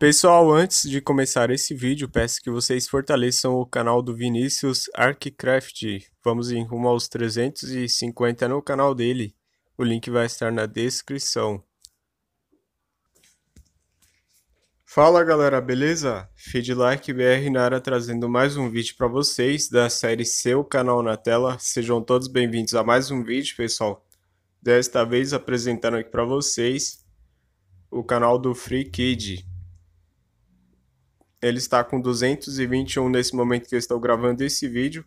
Pessoal, antes de começar esse vídeo, peço que vocês fortaleçam o canal do Vinícius Archcraft. Vamos em rumo aos 350 no canal dele. O link vai estar na descrição. Fala galera, beleza? Feedlike BR Nara trazendo mais um vídeo para vocês da série Seu Canal na Tela. Sejam todos bem-vindos a mais um vídeo, pessoal. Desta vez apresentando aqui para vocês o canal do Free Kid. Ele está com 221 nesse momento que eu estou gravando esse vídeo.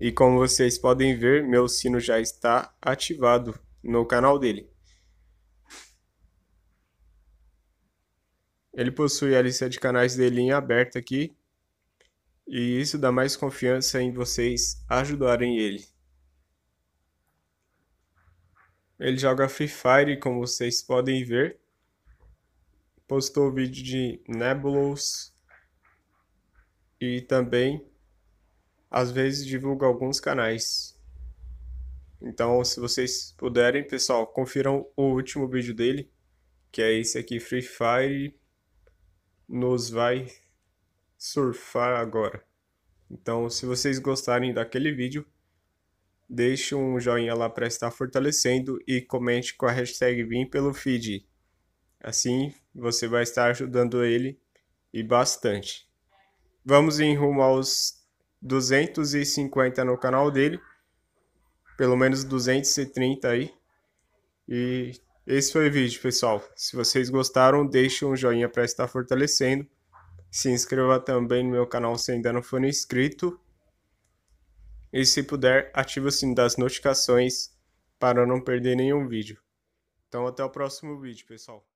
E como vocês podem ver, meu sino já está ativado no canal dele. Ele possui a lista de canais dele em aberto aqui. E isso dá mais confiança em vocês ajudarem ele. Ele joga Free Fire, como vocês podem ver postou vídeo de Nebulos e também às vezes divulga alguns canais. Então, se vocês puderem, pessoal, confiram o último vídeo dele, que é esse aqui, Free Fire nos vai surfar agora. Então, se vocês gostarem daquele vídeo, deixe um joinha lá para estar fortalecendo e comente com a hashtag Vim pelo feed. Assim você vai estar ajudando ele e bastante. Vamos em rumo aos 250 no canal dele, pelo menos 230 aí. E esse foi o vídeo, pessoal. Se vocês gostaram, deixe um joinha para estar fortalecendo. Se inscreva também no meu canal se ainda não for inscrito. E se puder, ative o sino das notificações para não perder nenhum vídeo. Então até o próximo vídeo, pessoal.